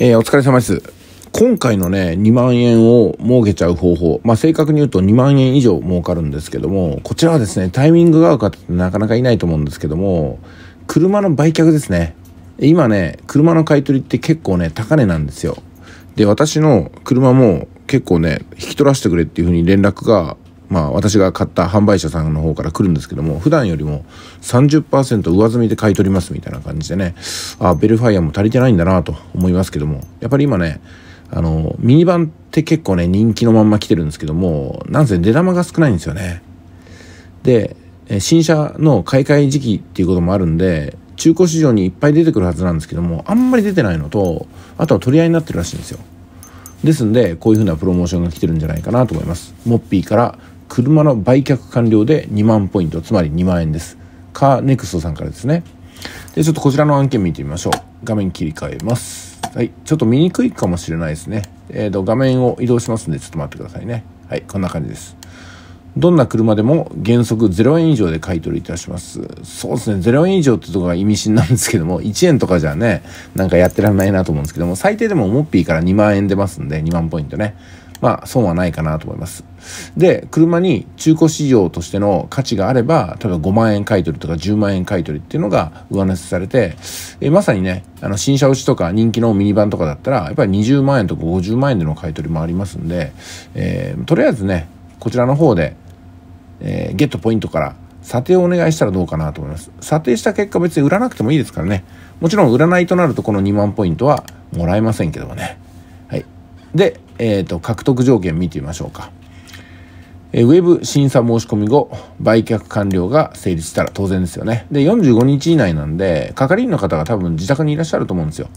えー、お疲れ様です。今回のね、2万円を儲けちゃう方法。まあ、正確に言うと2万円以上儲かるんですけども、こちらはですね、タイミングが合う方ってなかなかいないと思うんですけども、車の売却ですね。今ね、車の買い取りって結構ね、高値なんですよ。で、私の車も結構ね、引き取らせてくれっていう風に連絡がまあ私が買った販売者さんの方から来るんですけども、普段よりも30%上積みで買い取りますみたいな感じでね、あ、ベルファイアも足りてないんだなと思いますけども、やっぱり今ね、あの、ミニバンって結構ね、人気のまんま来てるんですけども、なんせ出玉が少ないんですよね。で、新車の買い替え時期っていうこともあるんで、中古市場にいっぱい出てくるはずなんですけども、あんまり出てないのと、あとは取り合いになってるらしいんですよ。ですんで、こういうふうなプロモーションが来てるんじゃないかなと思います。モッピーから車の売却完了で2万ポイント、つまり2万円です。カーネクストさんからですね。で、ちょっとこちらの案件見てみましょう。画面切り替えます。はい。ちょっと見にくいかもしれないですね。えっ、ー、と、画面を移動しますんで、ちょっと待ってくださいね。はい。こんな感じです。どんな車でも原則0円以上で買い取りいたします。そうですね、0円以上ってとこが意味深なんですけども、1円とかじゃね、なんかやってらんないなと思うんですけども、最低でもモッピーから2万円出ますんで、2万ポイントね。まあ、損はないかなと思います。で、車に中古市場としての価値があれば、例えば5万円買い取りとか10万円買い取りっていうのが上乗せされて、えまさにね、あの、新車落ちとか人気のミニバンとかだったら、やっぱり20万円とか50万円での買い取りもありますんで、えー、とりあえずね、こちらの方で、えー、ゲットポイントから査定をお願いしたらどうかなと思います。査定した結果別に売らなくてもいいですからね。もちろん売らないとなるとこの2万ポイントはもらえませんけどもね。はい。で、えーと、獲得条件見てみましょうか、えウェブ審査申し込み後売却完了が成立したら当然ですよねで45日以内なんで係員の方が多分自宅にいらっしゃると思うんですよ、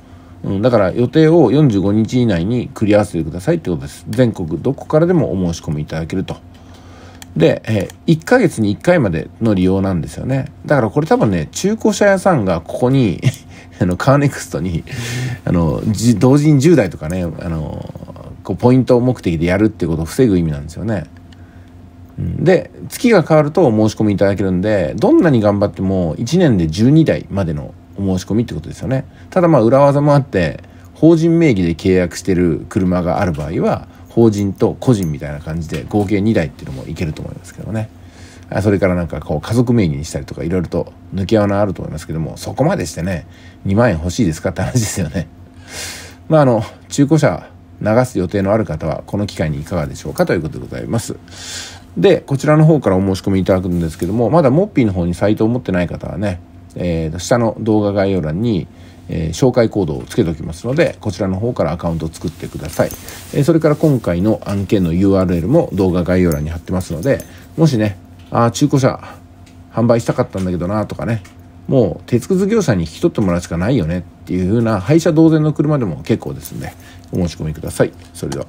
うん、だから予定を45日以内にクリアしてくださいってことです全国どこからでもお申し込みいただけるとで、え1ヶ月に1回までの利用なんですよね。だからこれ多分ね、中古車屋さんがここに あの、カーネクストに、あの、同時に10台とかね、あの、こうポイント目的でやるってことを防ぐ意味なんですよね。で月が変わるとお申し込みいただけるんでどんなに頑張っても1年で12台までのお申し込みってことですよね。ただまあ裏技もあって法人名義で契約してる車がある場合は法人と個人みたいな感じで合計2台っていうのもいけると思いますけどね。それからなんかこう家族名義にしたりとかいろいろと抜け穴あると思いますけどもそこまでしてね2万円欲しいですかって話ですよね。まああの中古車流す予定のある方はこの機会にいかがでしょうかということでございます。で、こちらの方からお申し込みいただくんですけども、まだモッピーの方にサイトを持ってない方はね、えー、下の動画概要欄に、えー、紹介コードをつけておきますので、こちらの方からアカウントを作ってください。えー、それから今回の案件の URL も動画概要欄に貼ってますので、もしね、あ中古車販売したかったんだけどなとかね、もう鉄くず業者に引き取ってもらうしかないよねっていう風な廃車同然の車でも結構ですんでお申し込みください。それでは